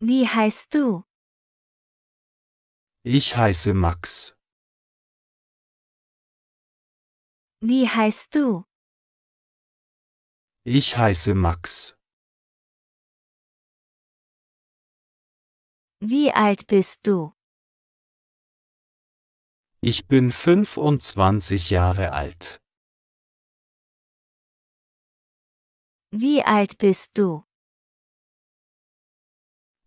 Wie heißt du? Ich heiße Max. Wie heißt du? Ich heiße Max. Wie alt bist du? Ich bin 25 Jahre alt. Wie alt bist du?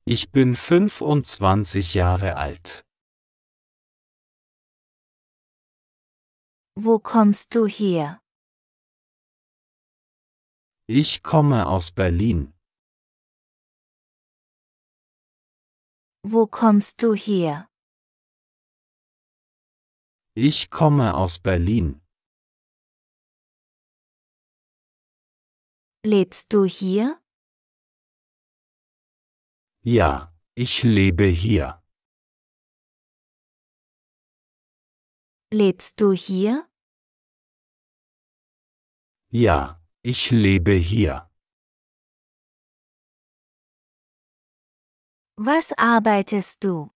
Ich bin 25 Jahre alt. Wo kommst du her? Ich komme aus Berlin. Wo kommst du her? Ich komme aus Berlin. Lebst du hier? Ja, ich lebe hier. Lebst du hier? Ja, ich lebe hier. Was arbeitest du?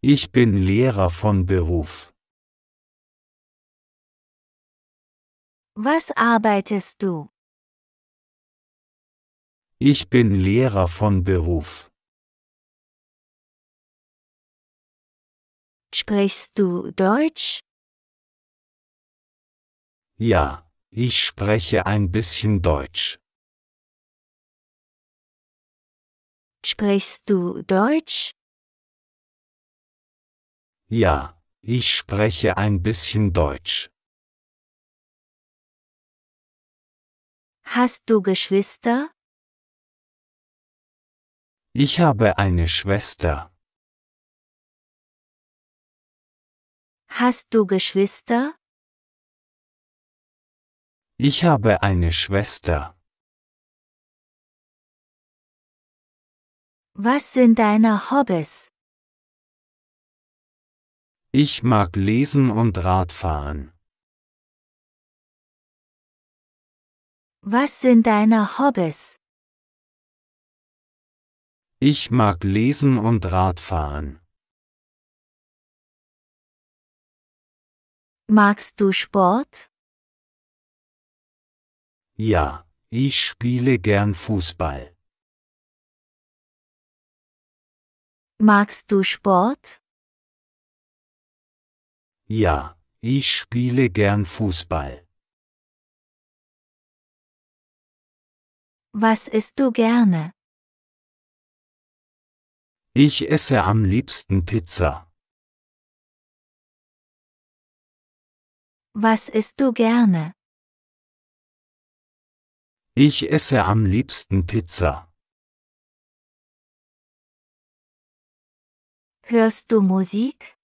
Ich bin Lehrer von Beruf. Was arbeitest du? Ich bin Lehrer von Beruf. Sprichst du Deutsch? Ja, ich spreche ein bisschen Deutsch. Sprichst du Deutsch? Ja, ich spreche ein bisschen Deutsch. Hast du Geschwister? Ich habe eine Schwester. Hast du Geschwister? Ich habe eine Schwester. Was sind deine Hobbys? Ich mag lesen und Radfahren. Was sind deine Hobbys? Ich mag lesen und Radfahren. Magst du Sport? Ja, ich spiele gern Fußball. Magst du Sport? Ja, ich spiele gern Fußball. Was isst du gerne? Ich esse am liebsten Pizza. Was isst du gerne? Ich esse am liebsten Pizza. Hörst du Musik?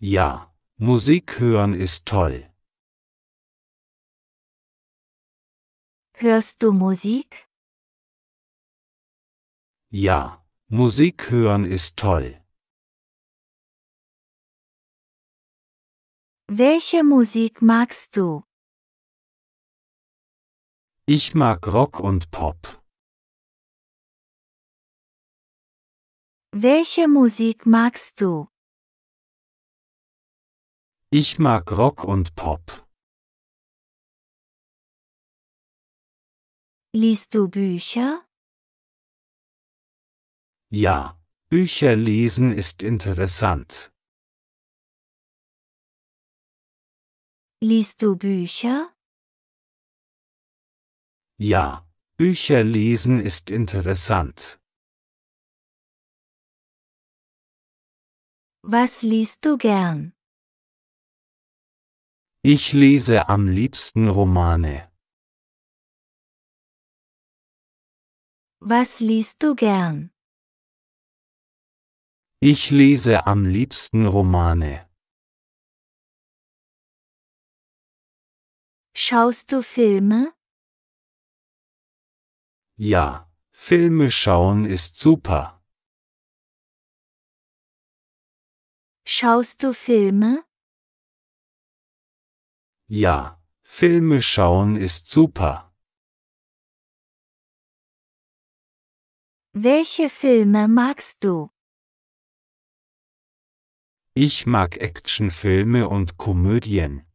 Ja, Musik hören ist toll. Hörst du Musik? Ja, Musik hören ist toll. Welche Musik magst du? Ich mag Rock und Pop. Welche Musik magst du? Ich mag Rock und Pop. Liest du Bücher? Ja, Bücher lesen ist interessant. Liest du Bücher? Ja, Bücher lesen ist interessant. Was liest du gern? Ich lese am liebsten Romane. Was liest du gern? Ich lese am liebsten Romane. Schaust du Filme? Ja, Filme schauen ist super. Schaust du Filme? Ja, Filme schauen ist super. Welche Filme magst du? Ich mag Actionfilme und Komödien.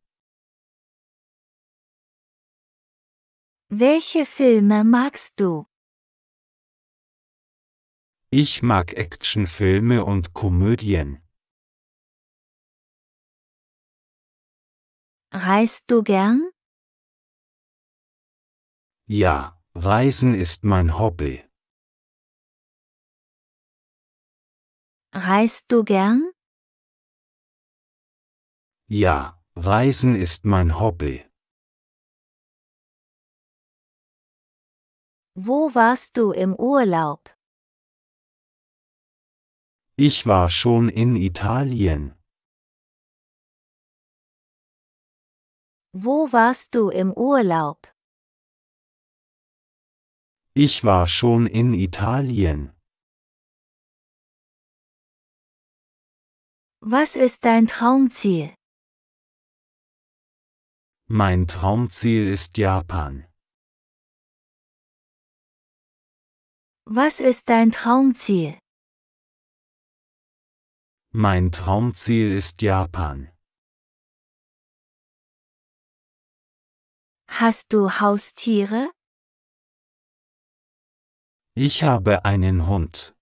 Welche Filme magst du? Ich mag Actionfilme und Komödien. Reist du gern? Ja, Reisen ist mein Hobby. Reist du gern? Ja, Reisen ist mein Hobby. Wo warst du im Urlaub? Ich war schon in Italien. Wo warst du im Urlaub? Ich war schon in Italien. Was ist dein Traumziel? Mein Traumziel ist Japan. Was ist dein Traumziel? Mein Traumziel ist Japan. Hast du Haustiere? Ich habe einen Hund.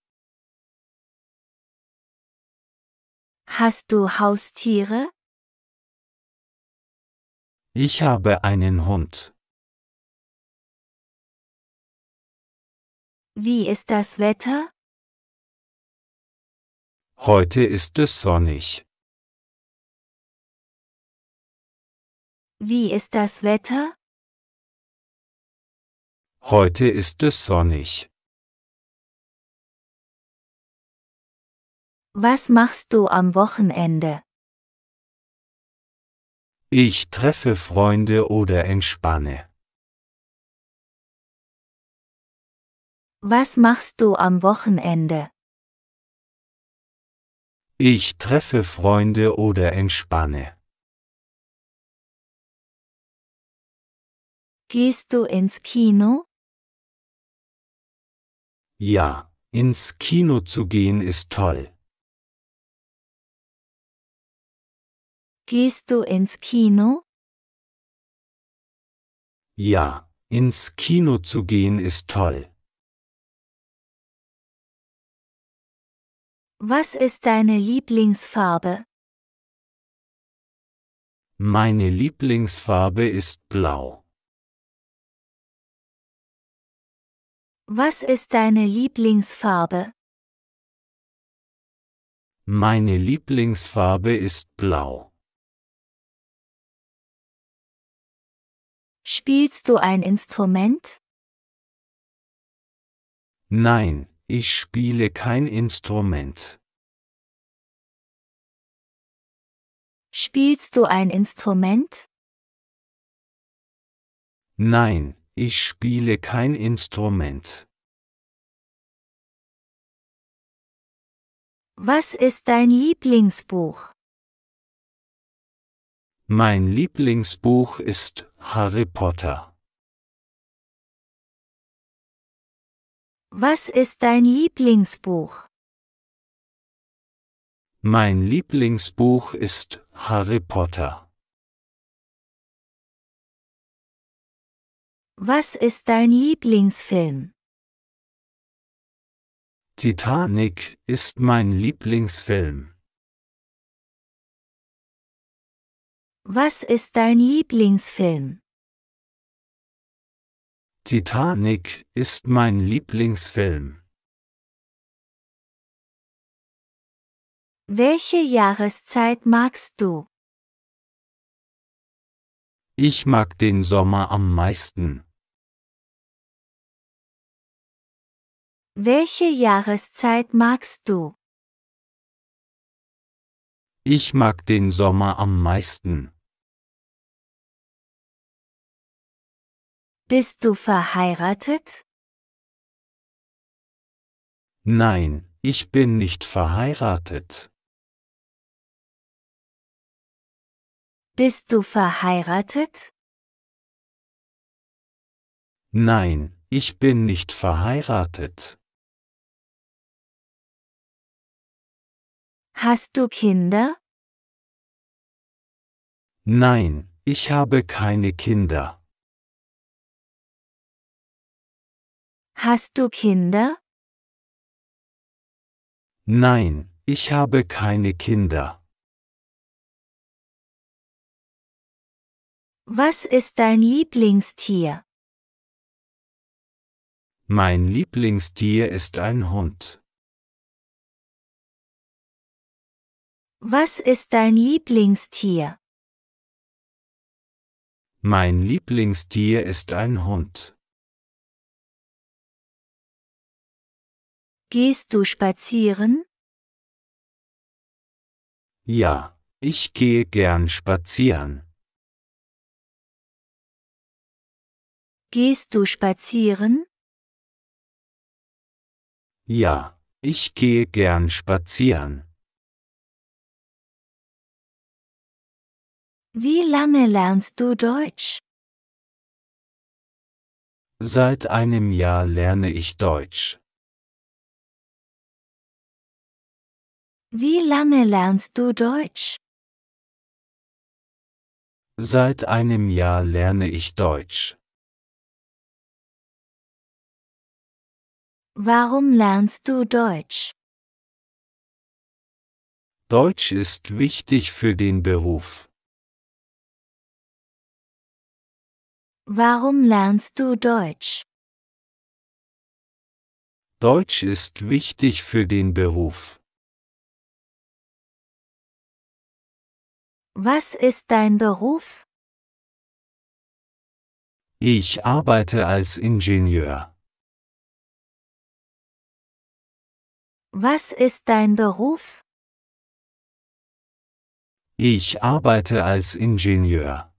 Hast du Haustiere? Ich habe einen Hund. Wie ist das Wetter? Heute ist es sonnig. Wie ist das Wetter? Heute ist es sonnig. Was machst du am Wochenende? Ich treffe Freunde oder entspanne. Was machst du am Wochenende? Ich treffe Freunde oder entspanne. Gehst du ins Kino? Ja, ins Kino zu gehen ist toll. Gehst du ins Kino? Ja, ins Kino zu gehen ist toll. Was ist deine Lieblingsfarbe? Meine Lieblingsfarbe ist blau. Was ist deine Lieblingsfarbe? Meine Lieblingsfarbe ist blau. Spielst du ein Instrument? Nein, ich spiele kein Instrument. Spielst du ein Instrument? Nein, ich spiele kein Instrument. Was ist dein Lieblingsbuch? Mein Lieblingsbuch ist Harry Potter. Was ist dein Lieblingsbuch? Mein Lieblingsbuch ist Harry Potter. Was ist dein Lieblingsfilm? Titanic ist mein Lieblingsfilm. Was ist dein Lieblingsfilm? Titanic ist mein Lieblingsfilm. Welche Jahreszeit magst du? Ich mag den Sommer am meisten. Welche Jahreszeit magst du? Ich mag den Sommer am meisten. Bist du verheiratet? Nein, ich bin nicht verheiratet. Bist du verheiratet? Nein, ich bin nicht verheiratet. Hast du Kinder? Nein, ich habe keine Kinder. Hast du Kinder? Nein, ich habe keine Kinder. Was ist dein Lieblingstier? Mein Lieblingstier ist ein Hund. Was ist dein Lieblingstier? Mein Lieblingstier ist ein Hund. Gehst du spazieren? Ja, ich gehe gern spazieren. Gehst du spazieren? Ja, ich gehe gern spazieren. Wie lange lernst du Deutsch? Seit einem Jahr lerne ich Deutsch. Wie lange lernst du Deutsch? Seit einem Jahr lerne ich Deutsch. Warum lernst du Deutsch? Deutsch ist wichtig für den Beruf. Warum lernst du Deutsch? Deutsch ist wichtig für den Beruf. Was ist dein Beruf? Ich arbeite als Ingenieur. Was ist dein Beruf? Ich arbeite als Ingenieur.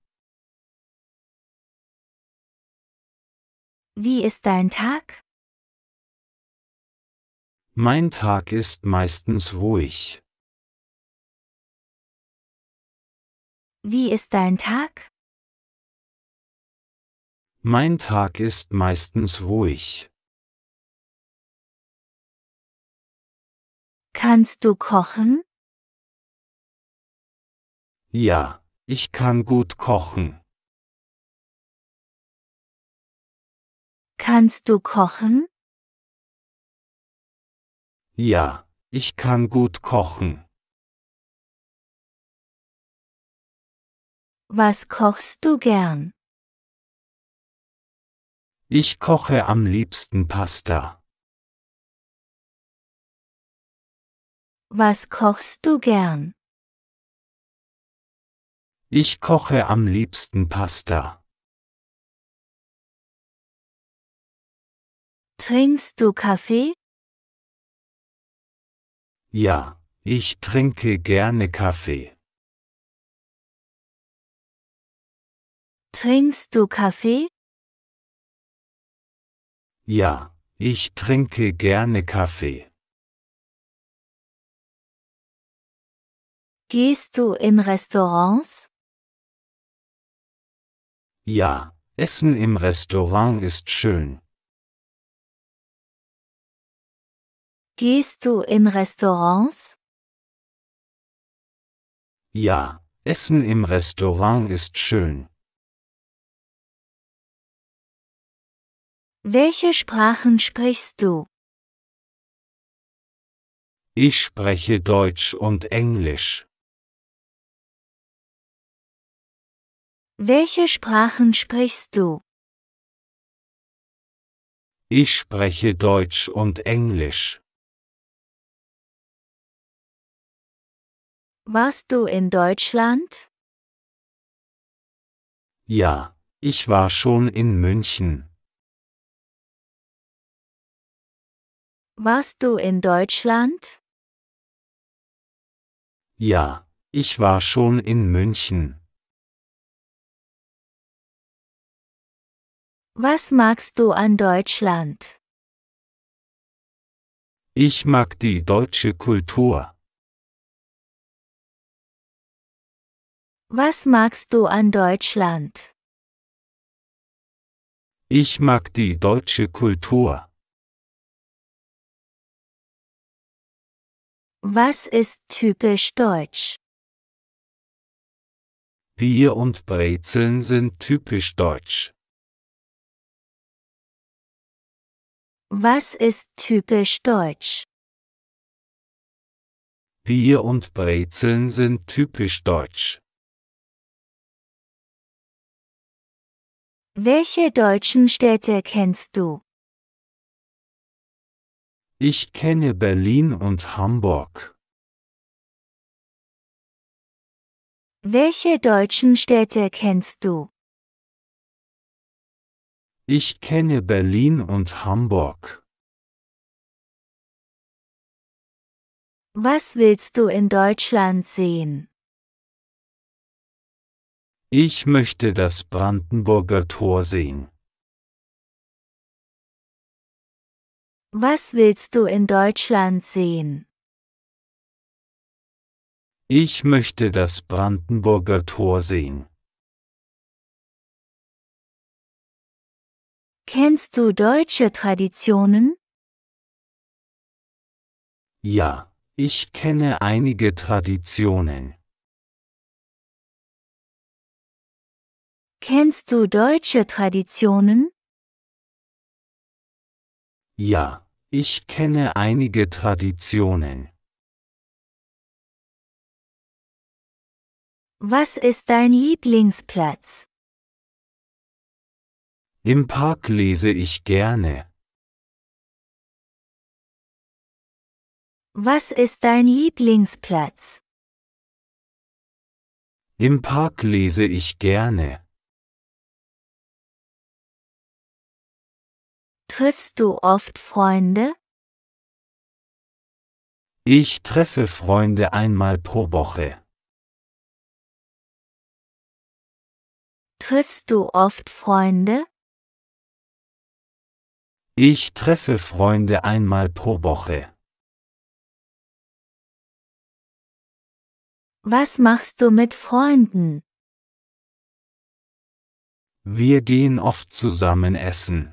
Wie ist dein Tag? Mein Tag ist meistens ruhig. Wie ist dein Tag? Mein Tag ist meistens ruhig. Kannst du kochen? Ja, ich kann gut kochen. Kannst du kochen? Ja, ich kann gut kochen. Was kochst du gern? Ich koche am liebsten Pasta. Was kochst du gern? Ich koche am liebsten Pasta. Trinkst du Kaffee? Ja, ich trinke gerne Kaffee. Trinkst du Kaffee? Ja, ich trinke gerne Kaffee. Gehst du in Restaurants? Ja, Essen im Restaurant ist schön. Gehst du in Restaurants? Ja, Essen im Restaurant ist schön. Welche Sprachen sprichst du? Ich spreche Deutsch und Englisch. Welche Sprachen sprichst du? Ich spreche Deutsch und Englisch. Warst du in Deutschland? Ja, ich war schon in München. Warst du in Deutschland? Ja, ich war schon in München. Was magst du an Deutschland? Ich mag die deutsche Kultur. Was magst du an Deutschland? Ich mag die deutsche Kultur. Was ist typisch deutsch? Bier und Brezeln sind typisch deutsch. Was ist typisch deutsch? Bier und Brezeln sind typisch deutsch. Welche deutschen Städte kennst du? Ich kenne Berlin und Hamburg. Welche deutschen Städte kennst du? Ich kenne Berlin und Hamburg. Was willst du in Deutschland sehen? Ich möchte das Brandenburger Tor sehen. Was willst du in Deutschland sehen? Ich möchte das Brandenburger Tor sehen. Kennst du deutsche Traditionen? Ja, ich kenne einige Traditionen. Kennst du deutsche Traditionen? Ja, ich kenne einige Traditionen. Was ist dein Lieblingsplatz? Im Park lese ich gerne. Was ist dein Lieblingsplatz? Im Park lese ich gerne. Triffst du oft Freunde? Ich treffe Freunde einmal pro Woche. Triffst du oft Freunde? Ich treffe Freunde einmal pro Woche. Was machst du mit Freunden? Wir gehen oft zusammen essen.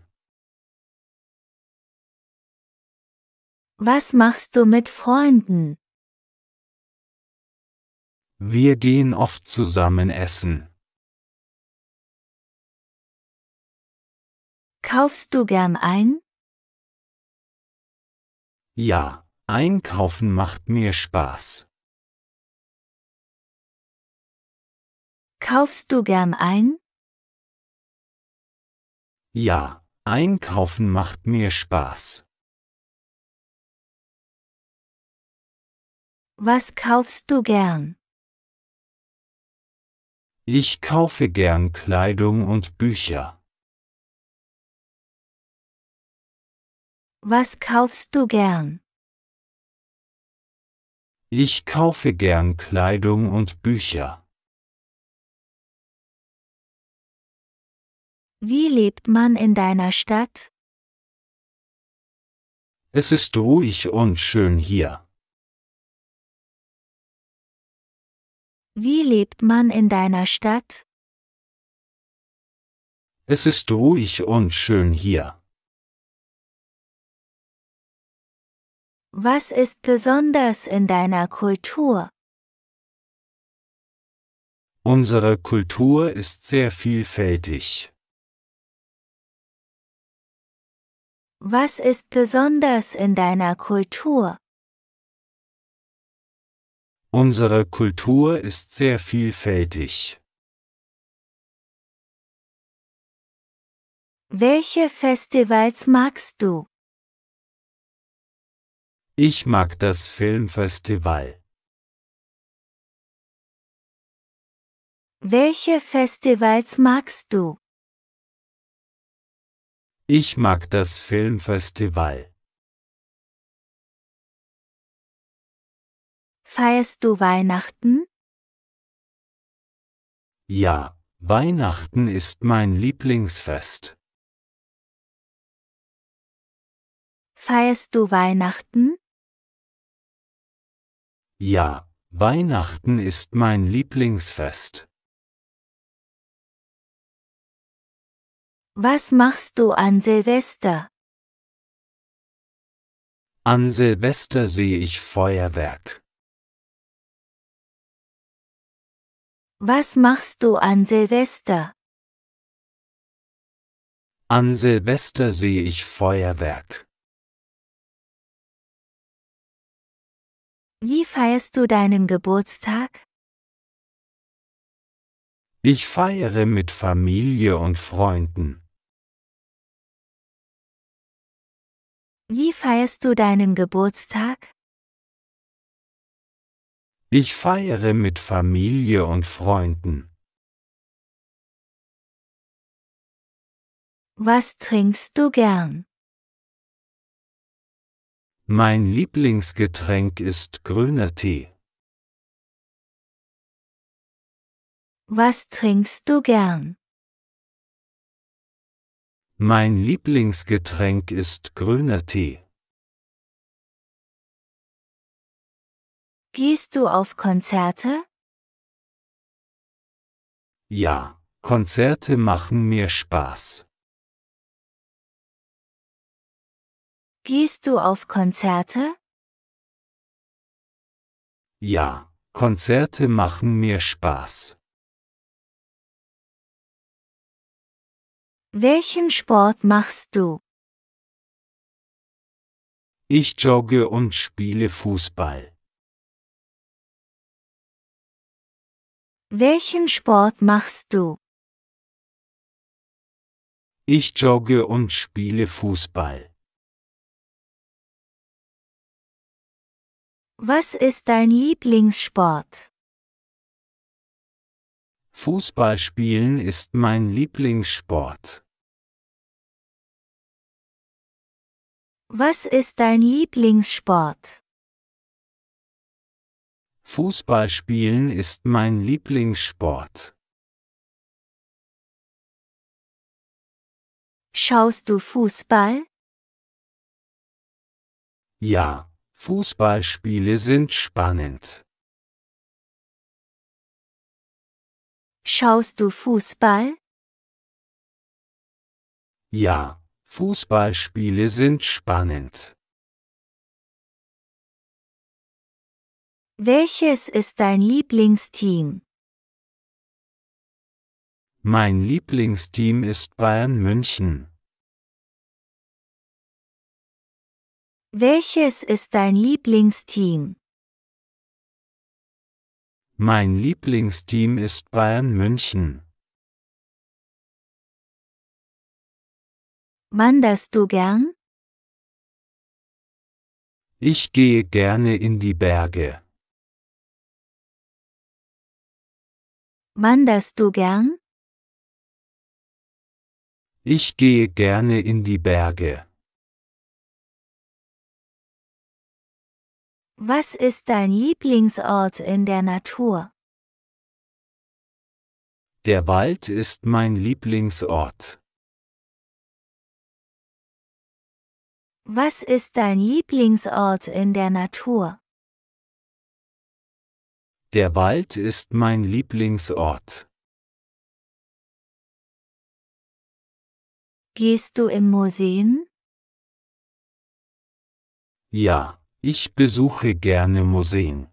Was machst du mit Freunden? Wir gehen oft zusammen essen. Kaufst du gern ein? Ja, einkaufen macht mir Spaß. Kaufst du gern ein? Ja, einkaufen macht mir Spaß. Was kaufst du gern? Ich kaufe gern Kleidung und Bücher. Was kaufst du gern? Ich kaufe gern Kleidung und Bücher. Wie lebt man in deiner Stadt? Es ist ruhig und schön hier. Wie lebt man in deiner Stadt? Es ist ruhig und schön hier. Was ist besonders in deiner Kultur? Unsere Kultur ist sehr vielfältig. Was ist besonders in deiner Kultur? Unsere Kultur ist sehr vielfältig. Welche Festivals magst du? Ich mag das Filmfestival. Welche Festivals magst du? Ich mag das Filmfestival. Feierst du Weihnachten? Ja, Weihnachten ist mein Lieblingsfest. Feierst du Weihnachten? Ja, Weihnachten ist mein Lieblingsfest. Was machst du an Silvester? An Silvester sehe ich Feuerwerk. Was machst du an Silvester? An Silvester sehe ich Feuerwerk. Wie feierst du deinen Geburtstag? Ich feiere mit Familie und Freunden. Wie feierst du deinen Geburtstag? Ich feiere mit Familie und Freunden. Was trinkst du gern? Mein Lieblingsgetränk ist grüner Tee. Was trinkst du gern? Mein Lieblingsgetränk ist grüner Tee. Gehst du auf Konzerte? Ja, Konzerte machen mir Spaß. Gehst du auf Konzerte? Ja, Konzerte machen mir Spaß. Welchen Sport machst du? Ich jogge und spiele Fußball. Welchen Sport machst du? Ich jogge und spiele Fußball. Was ist dein Lieblingssport? Fußballspielen ist mein Lieblingssport. Was ist dein Lieblingssport? Fußballspielen ist mein Lieblingssport. Schaust du Fußball? Ja, Fußballspiele sind spannend. Schaust du Fußball? Ja, Fußballspiele sind spannend. Welches ist dein Lieblingsteam? Mein Lieblingsteam ist Bayern München. Welches ist dein Lieblingsteam? Mein Lieblingsteam ist Bayern München. Wanderst du gern? Ich gehe gerne in die Berge. Wanderst du gern? Ich gehe gerne in die Berge. Was ist dein Lieblingsort in der Natur? Der Wald ist mein Lieblingsort. Was ist dein Lieblingsort in der Natur? Der Wald ist mein Lieblingsort. Gehst du in Museen? Ja, ich besuche gerne Museen.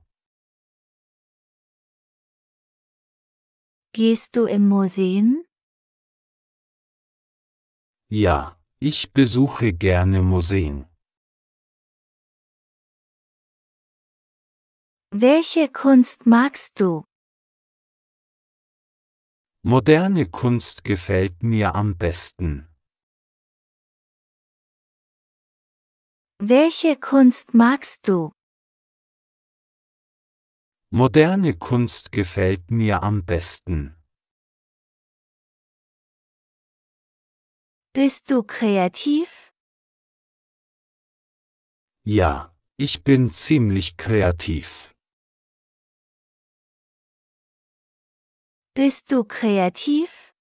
Gehst du in Museen? Ja, ich besuche gerne Museen. Welche Kunst magst du? Moderne Kunst gefällt mir am besten. Welche Kunst magst du? Moderne Kunst gefällt mir am besten. Bist du kreativ? Ja, ich bin ziemlich kreativ. Bist du kreativ?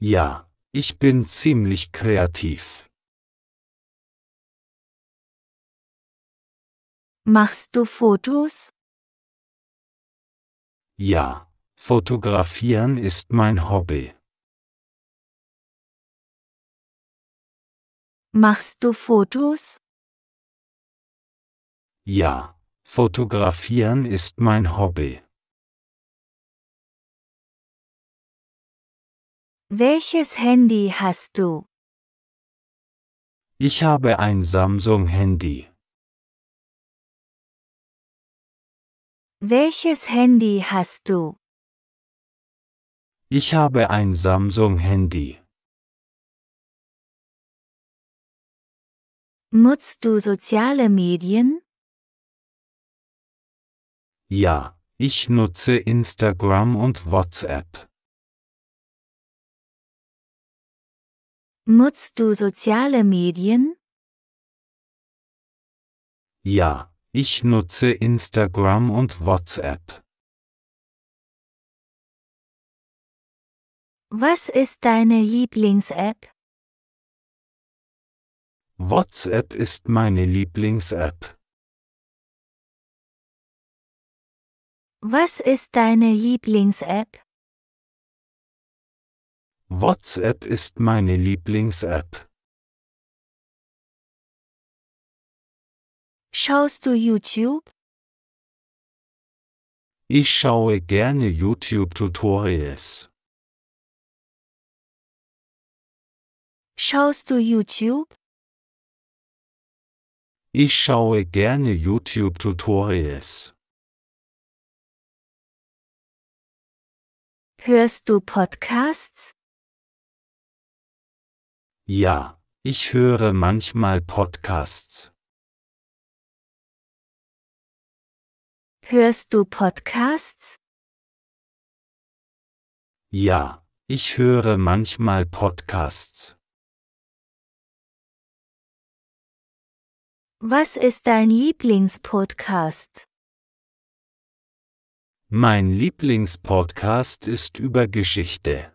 Ja, ich bin ziemlich kreativ. Machst du Fotos? Ja, fotografieren ist mein Hobby. Machst du Fotos? Ja, fotografieren ist mein Hobby. Welches Handy hast du? Ich habe ein Samsung-Handy. Welches Handy hast du? Ich habe ein Samsung-Handy. Nutzt du soziale Medien? Ja, ich nutze Instagram und WhatsApp. Nutzt du soziale Medien? Ja, ich nutze Instagram und WhatsApp. Was ist deine Lieblings-App? WhatsApp ist meine Lieblings-App. Was ist deine Lieblings-App? WhatsApp ist meine Lieblings-App. Schaust du YouTube? Ich schaue gerne YouTube-Tutorials. Schaust du YouTube? Ich schaue gerne YouTube-Tutorials. Hörst du Podcasts? Ja, ich höre manchmal Podcasts. Hörst du Podcasts? Ja, ich höre manchmal Podcasts. Was ist dein Lieblingspodcast? Mein Lieblingspodcast ist über Geschichte.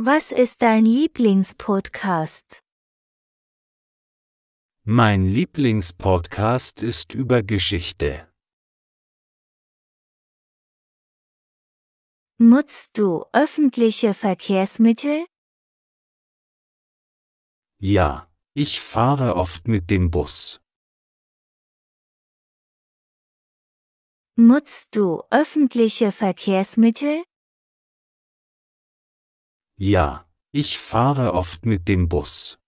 Was ist dein Lieblingspodcast? Mein Lieblingspodcast ist über Geschichte. Nutzt du öffentliche Verkehrsmittel? Ja, ich fahre oft mit dem Bus. Nutzt du öffentliche Verkehrsmittel? Ja, ich fahre oft mit dem Bus.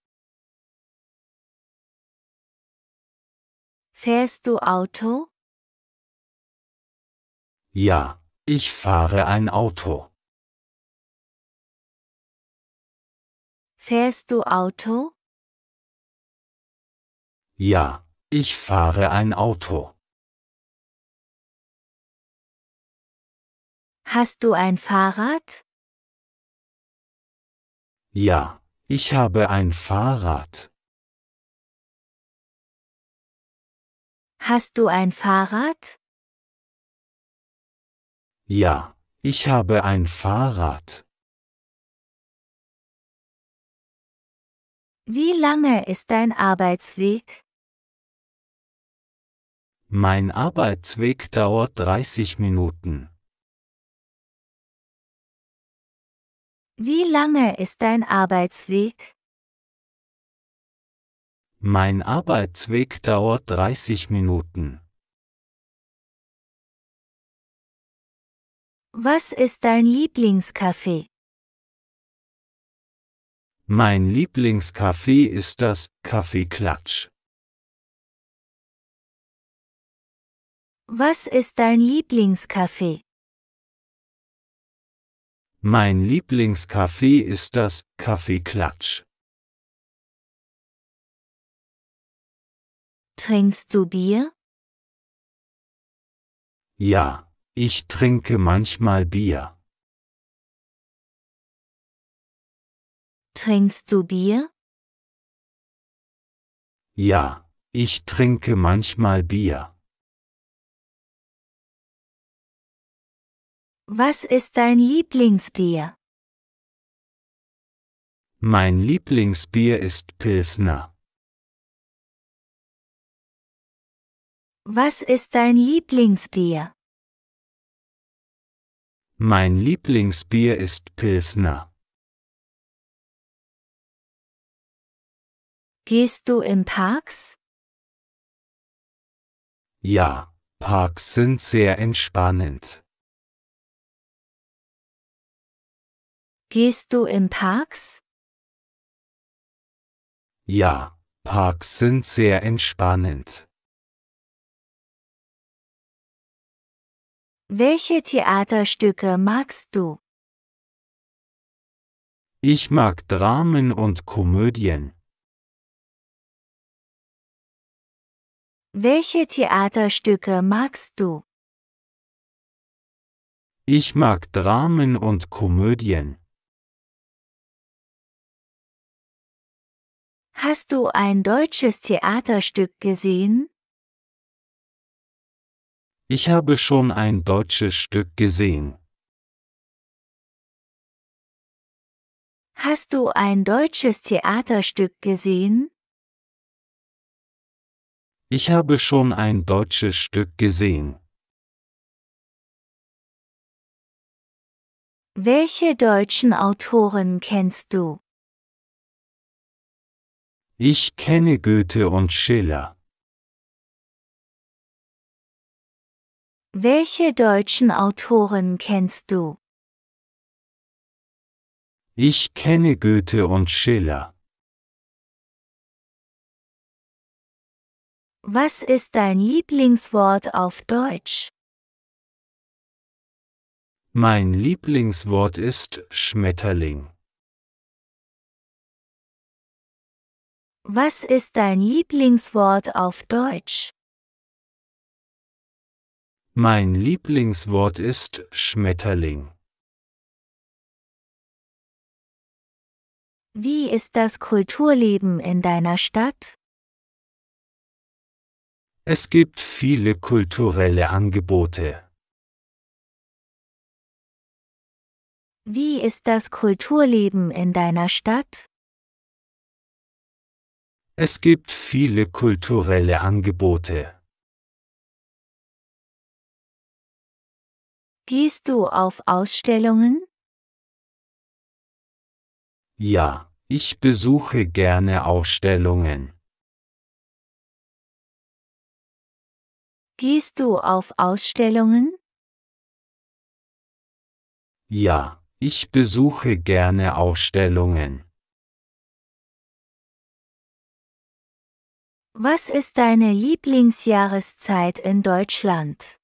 Fährst du Auto? Ja, ich fahre ein Auto. Fährst du Auto? Ja, ich fahre ein Auto. Hast du ein Fahrrad? Ja, ich habe ein Fahrrad. Hast du ein Fahrrad? Ja, ich habe ein Fahrrad. Wie lange ist dein Arbeitsweg? Mein Arbeitsweg dauert 30 Minuten. Wie lange ist dein Arbeitsweg? Mein Arbeitsweg dauert 30 Minuten. Was ist dein Lieblingskaffee? Mein Lieblingskaffee ist das Café Klatsch. Was ist dein Lieblingskaffee? Mein Lieblingskaffee ist das Kaffeeklatsch. Trinkst du Bier? Ja, ich trinke manchmal Bier. Trinkst du Bier? Ja, ich trinke manchmal Bier. Was ist dein Lieblingsbier? Mein Lieblingsbier ist Pilsner. Was ist dein Lieblingsbier? Mein Lieblingsbier ist Pilsner. Gehst du in Parks? Ja, Parks sind sehr entspannend. Gehst du in Parks? Ja, Parks sind sehr entspannend. Welche Theaterstücke magst du? Ich mag Dramen und Komödien. Welche Theaterstücke magst du? Ich mag Dramen und Komödien. Hast du ein deutsches Theaterstück gesehen? Ich habe schon ein deutsches Stück gesehen. Hast du ein deutsches Theaterstück gesehen? Ich habe schon ein deutsches Stück gesehen. Welche deutschen Autoren kennst du? Ich kenne Goethe und Schiller. Welche deutschen Autoren kennst du? Ich kenne Goethe und Schiller. Was ist dein Lieblingswort auf Deutsch? Mein Lieblingswort ist Schmetterling. Was ist dein Lieblingswort auf Deutsch? Mein Lieblingswort ist Schmetterling. Wie ist das Kulturleben in deiner Stadt? Es gibt viele kulturelle Angebote. Wie ist das Kulturleben in deiner Stadt? Es gibt viele kulturelle Angebote. Gehst du auf Ausstellungen? Ja, ich besuche gerne Ausstellungen. Gehst du auf Ausstellungen? Ja, ich besuche gerne Ausstellungen. Was ist deine Lieblingsjahreszeit in Deutschland?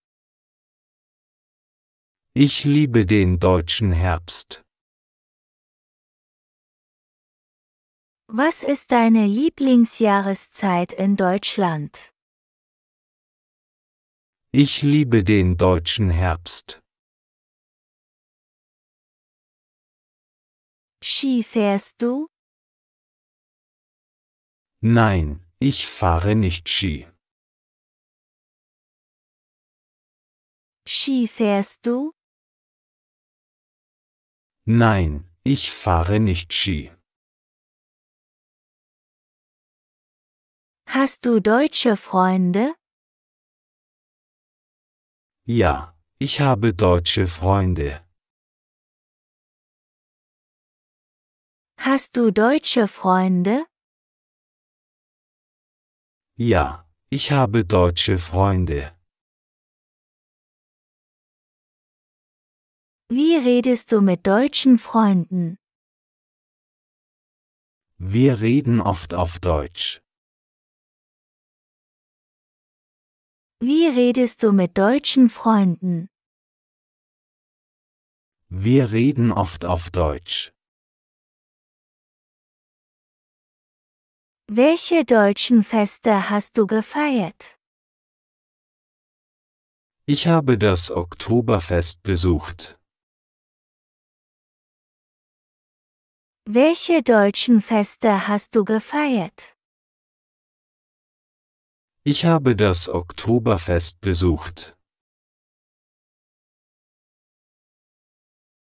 Ich liebe den deutschen Herbst. Was ist deine Lieblingsjahreszeit in Deutschland? Ich liebe den deutschen Herbst. Ski fährst du? Nein, ich fahre nicht Ski. Ski fährst du? Nein, ich fahre nicht Ski. Hast du deutsche Freunde? Ja, ich habe deutsche Freunde. Hast du deutsche Freunde? Ja, ich habe deutsche Freunde. Wie redest du mit deutschen Freunden? Wir reden oft auf Deutsch. Wie redest du mit deutschen Freunden? Wir reden oft auf Deutsch. Welche deutschen Feste hast du gefeiert? Ich habe das Oktoberfest besucht. Welche deutschen Feste hast du gefeiert? Ich habe das Oktoberfest besucht.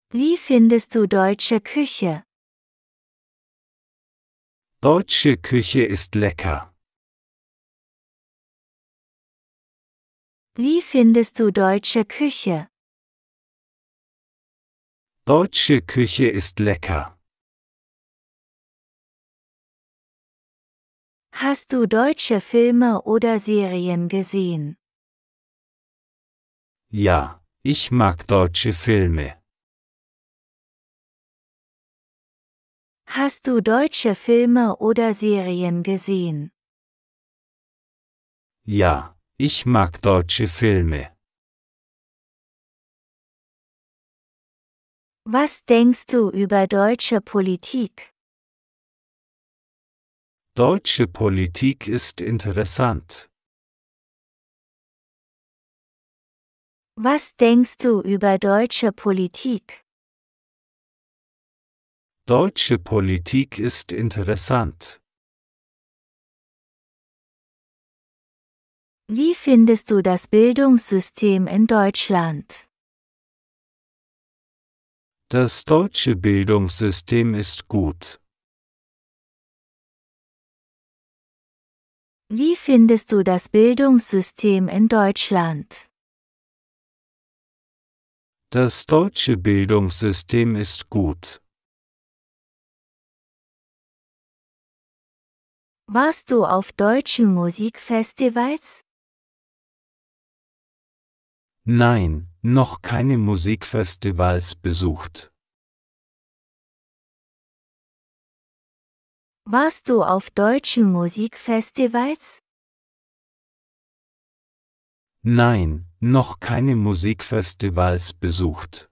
Wie findest du deutsche Küche? Deutsche Küche ist lecker. Wie findest du deutsche Küche? Deutsche Küche ist lecker. Hast du deutsche Filme oder Serien gesehen? Ja, ich mag deutsche Filme. Hast du deutsche Filme oder Serien gesehen? Ja, ich mag deutsche Filme. Was denkst du über deutsche Politik? Deutsche Politik ist interessant. Was denkst du über deutsche Politik? Deutsche Politik ist interessant. Wie findest du das Bildungssystem in Deutschland? Das deutsche Bildungssystem ist gut. Wie findest du das Bildungssystem in Deutschland? Das deutsche Bildungssystem ist gut. Warst du auf deutschen Musikfestivals? Nein, noch keine Musikfestivals besucht. Warst du auf deutschen Musikfestivals? Nein, noch keine Musikfestivals besucht.